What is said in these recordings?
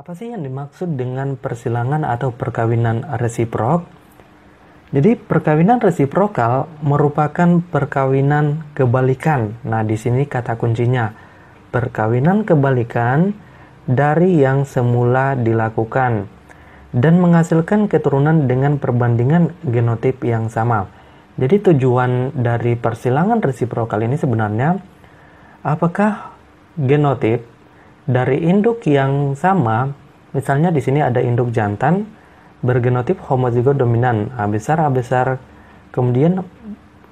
Apa sih yang dimaksud dengan persilangan atau perkawinan resiprok? Jadi perkawinan resiprokal merupakan perkawinan kebalikan. Nah, di sini kata kuncinya perkawinan kebalikan dari yang semula dilakukan dan menghasilkan keturunan dengan perbandingan genotip yang sama. Jadi tujuan dari persilangan resiprokal ini sebenarnya apakah genotip dari induk yang sama, misalnya di sini ada induk jantan bergenotip homozigot dominan A nah, besar A besar, kemudian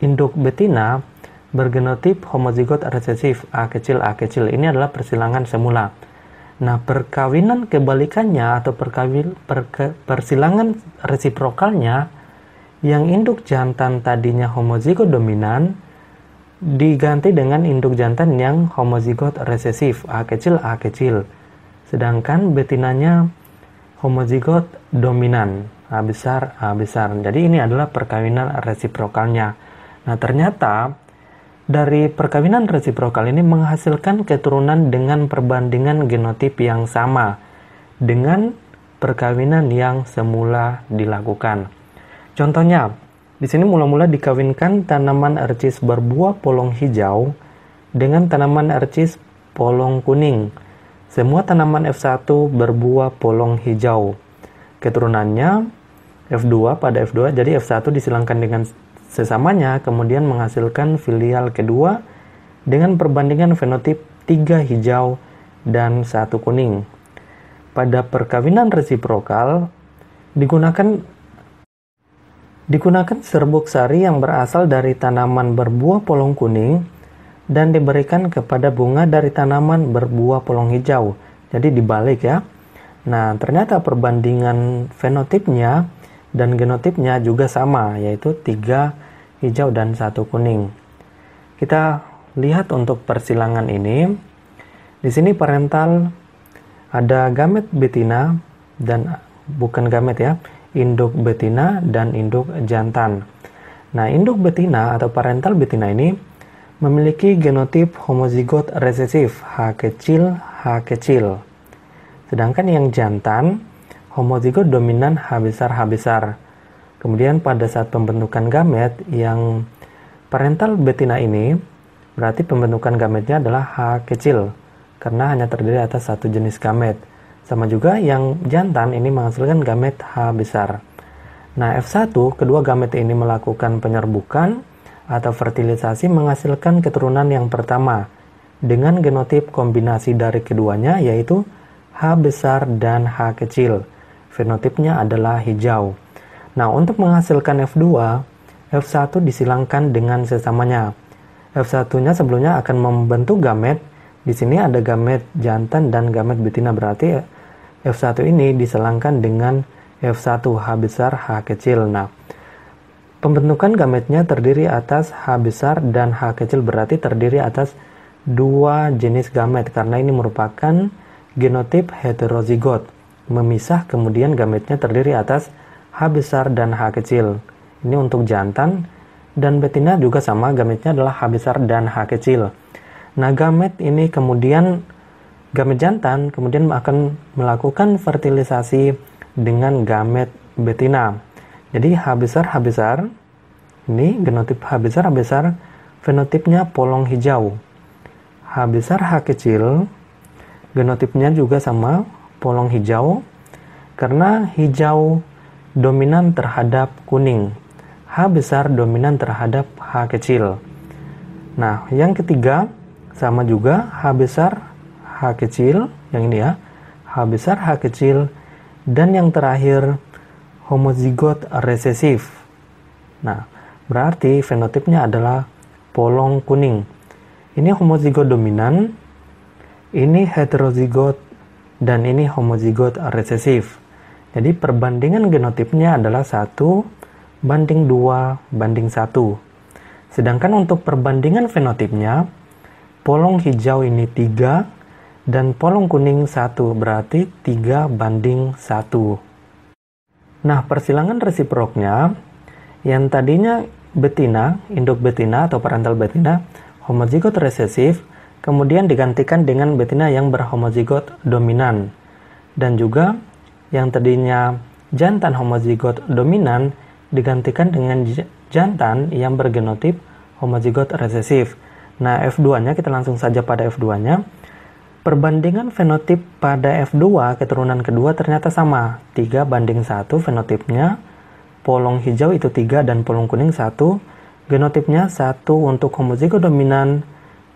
induk betina bergenotip homozigot resesif A kecil A kecil. Ini adalah persilangan semula. Nah, perkawinan kebalikannya atau perkawin, perke, persilangan resiprokalnya yang induk jantan tadinya homozigot dominan diganti dengan induk jantan yang homozigot resesif A kecil A kecil sedangkan betinanya homozigot dominan A besar A besar jadi ini adalah perkawinan resiprokalnya nah ternyata dari perkawinan resiprokal ini menghasilkan keturunan dengan perbandingan genotip yang sama dengan perkawinan yang semula dilakukan contohnya di sini mula-mula dikawinkan tanaman arcis berbuah polong hijau dengan tanaman arcis polong kuning. Semua tanaman F1 berbuah polong hijau. Keturunannya F2 pada F2, jadi F1 disilangkan dengan sesamanya, kemudian menghasilkan filial kedua dengan perbandingan fenotip 3 hijau dan 1 kuning. Pada perkawinan resiprokal, digunakan Digunakan serbuk sari yang berasal dari tanaman berbuah polong kuning dan diberikan kepada bunga dari tanaman berbuah polong hijau. Jadi dibalik ya. Nah, ternyata perbandingan fenotipnya dan genotipnya juga sama, yaitu tiga hijau dan satu kuning. Kita lihat untuk persilangan ini. Di sini parental ada gamet betina dan bukan gamet ya induk betina dan induk jantan. Nah, induk betina atau parental betina ini memiliki genotip homozigot resesif H kecil H kecil. Sedangkan yang jantan homozigot dominan H besar H besar. Kemudian pada saat pembentukan gamet yang parental betina ini berarti pembentukan gametnya adalah H kecil karena hanya terdiri atas satu jenis gamet. Sama juga yang jantan ini menghasilkan gamet H besar. Nah, F1 kedua gamet ini melakukan penyerbukan atau fertilisasi menghasilkan keturunan yang pertama dengan genotip kombinasi dari keduanya yaitu H besar dan H kecil. Fenotipnya adalah hijau. Nah, untuk menghasilkan F2, F1 disilangkan dengan sesamanya. F1-nya sebelumnya akan membentuk gamet. Di sini ada gamet jantan dan gamet betina berarti F1 ini diselangkan dengan F1 H besar H kecil. Nah, pembentukan gametnya terdiri atas H besar dan H kecil berarti terdiri atas dua jenis gamet karena ini merupakan genotip heterozigot. Memisah kemudian gametnya terdiri atas H besar dan H kecil. Ini untuk jantan dan betina juga sama gametnya adalah H besar dan H kecil. Nah, gamet ini kemudian Gamet jantan kemudian akan melakukan fertilisasi dengan gamet betina. Jadi H besar H besar ini genotip H besar H besar fenotipnya polong hijau. H besar H kecil genotipnya juga sama polong hijau karena hijau dominan terhadap kuning. H besar dominan terhadap H kecil. Nah, yang ketiga sama juga H besar H kecil, yang ini ya, H besar, H kecil, dan yang terakhir homozigot resesif. Nah, berarti fenotipnya adalah polong kuning. Ini homozigot dominan, ini heterozigot, dan ini homozigot resesif. Jadi perbandingan genotipnya adalah 1 banding 2 banding 1. Sedangkan untuk perbandingan fenotipnya, polong hijau ini 3, dan polong kuning 1 berarti 3 banding 1. Nah, persilangan resiproknya yang tadinya betina, induk betina atau parental betina, homozigot resesif, kemudian digantikan dengan betina yang berhomozigot dominan. Dan juga yang tadinya jantan homozigot dominan digantikan dengan jantan yang bergenotip homozigot resesif. Nah, F2-nya kita langsung saja pada F2-nya Perbandingan fenotip pada F2 keturunan kedua ternyata sama, 3 banding 1 fenotipnya, polong hijau itu 3 dan polong kuning 1, genotipnya 1 untuk homozigot dominan,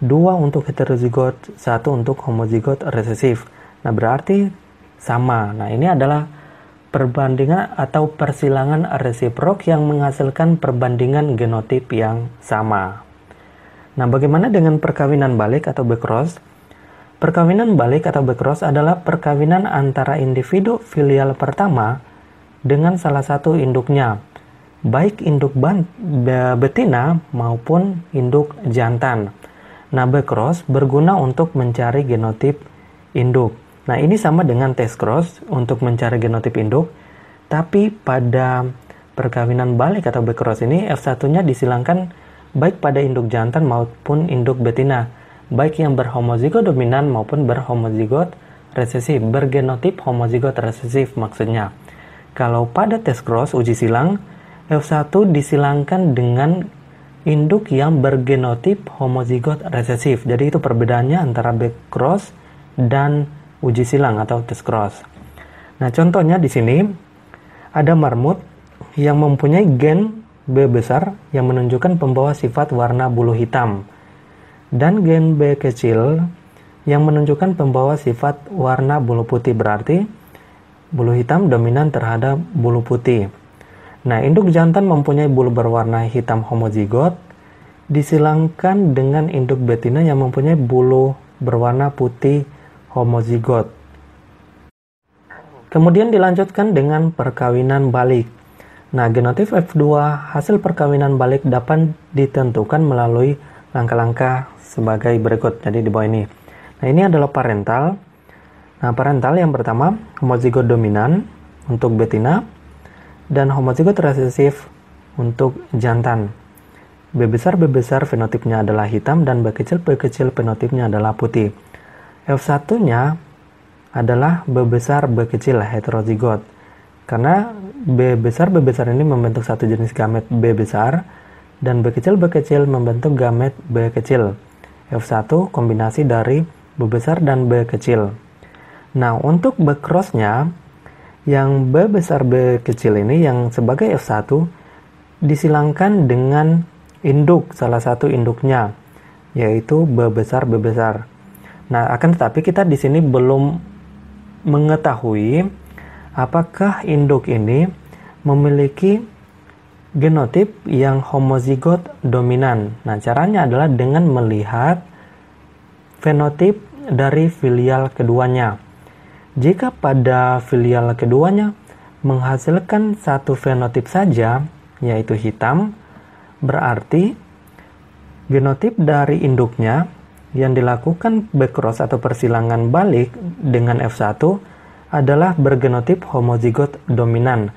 2 untuk heterozigot, 1 untuk homozigot resesif. Nah, berarti sama. Nah, ini adalah perbandingan atau persilangan resiprok yang menghasilkan perbandingan genotip yang sama. Nah, bagaimana dengan perkawinan balik atau backcross? Perkawinan balik atau backcross adalah perkawinan antara individu filial pertama dengan salah satu induknya, baik induk betina maupun induk jantan. Nah, backcross berguna untuk mencari genotip induk. Nah, ini sama dengan test cross untuk mencari genotip induk, tapi pada perkawinan balik atau backcross ini F1-nya disilangkan baik pada induk jantan maupun induk betina baik yang berhomozigot dominan maupun berhomozigot resesif, bergenotip homozigot resesif maksudnya. Kalau pada tes cross uji silang, F1 disilangkan dengan induk yang bergenotip homozigot resesif. Jadi itu perbedaannya antara back cross dan uji silang atau tes cross. Nah, contohnya di sini ada marmut yang mempunyai gen B besar yang menunjukkan pembawa sifat warna bulu hitam dan gen B kecil yang menunjukkan pembawa sifat warna bulu putih berarti bulu hitam dominan terhadap bulu putih. Nah, induk jantan mempunyai bulu berwarna hitam homozigot disilangkan dengan induk betina yang mempunyai bulu berwarna putih homozigot. Kemudian dilanjutkan dengan perkawinan balik. Nah, genotif F2 hasil perkawinan balik dapat ditentukan melalui langkah-langkah sebagai berikut. Jadi di bawah ini. Nah, ini adalah parental. Nah, parental yang pertama homozigot dominan untuk betina dan homozigot resesif untuk jantan. B besar B besar fenotipnya adalah hitam dan B kecil B kecil fenotipnya adalah putih. f satunya adalah B besar B kecil heterozigot. Karena B besar B besar ini membentuk satu jenis gamet B besar dan B kecil B kecil membentuk gamet B kecil. F1 kombinasi dari B besar dan B kecil. Nah, untuk B crossnya, yang B besar B kecil ini yang sebagai F1 disilangkan dengan induk, salah satu induknya, yaitu B besar B besar. Nah, akan tetapi kita di sini belum mengetahui apakah induk ini memiliki genotip yang homozigot dominan. Nah, caranya adalah dengan melihat fenotip dari filial keduanya. Jika pada filial keduanya menghasilkan satu fenotip saja, yaitu hitam, berarti genotip dari induknya yang dilakukan backcross atau persilangan balik dengan F1 adalah bergenotip homozigot dominan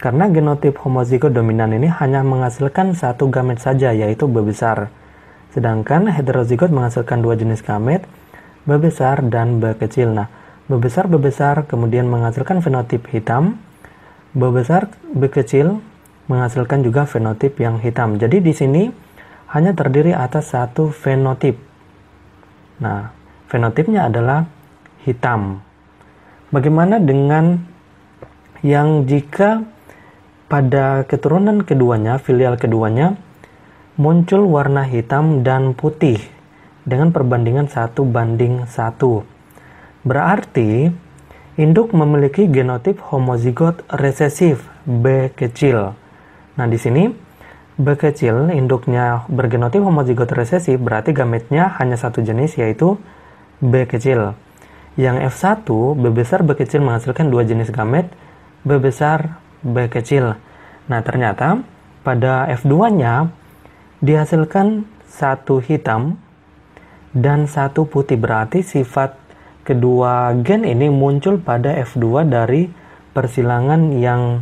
karena genotip homozigot dominan ini hanya menghasilkan satu gamet saja, yaitu bebesar. Sedangkan heterozigot menghasilkan dua jenis gamet, bebesar dan bekecil. Nah, bebesar-bebesar kemudian menghasilkan fenotip hitam, bebesar bekecil menghasilkan juga fenotip yang hitam. Jadi di sini hanya terdiri atas satu fenotip. Nah, fenotipnya adalah hitam. Bagaimana dengan yang jika pada keturunan keduanya, filial keduanya, muncul warna hitam dan putih dengan perbandingan satu banding satu, Berarti, induk memiliki genotip homozigot resesif B kecil. Nah, di sini B kecil induknya bergenotip homozigot resesif berarti gametnya hanya satu jenis yaitu B kecil. Yang F1, B besar B kecil menghasilkan dua jenis gamet, B besar B kecil. Nah, ternyata pada F2-nya dihasilkan satu hitam dan satu putih. Berarti sifat kedua gen ini muncul pada F2 dari persilangan yang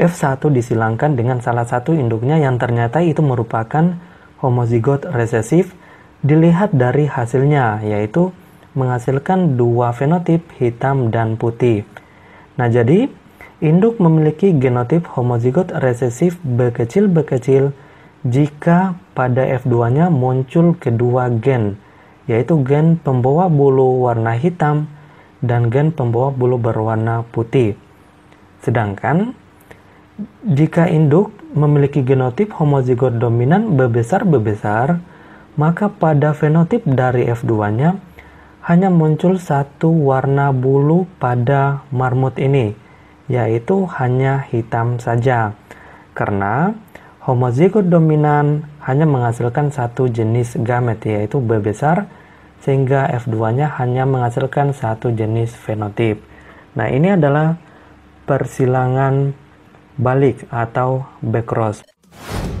F1 disilangkan dengan salah satu induknya yang ternyata itu merupakan homozigot resesif dilihat dari hasilnya yaitu menghasilkan dua fenotip hitam dan putih. Nah, jadi Induk memiliki genotip homozigot resesif berkecil-berkecil jika pada F2-nya muncul kedua gen, yaitu gen pembawa bulu warna hitam dan gen pembawa bulu berwarna putih. Sedangkan jika induk memiliki genotip homozigot dominan berbesar-berbesar, maka pada fenotip dari F2-nya hanya muncul satu warna bulu pada marmut ini yaitu hanya hitam saja. Karena homozigot dominan hanya menghasilkan satu jenis gamet yaitu B besar sehingga F2-nya hanya menghasilkan satu jenis fenotip. Nah, ini adalah persilangan balik atau backcross.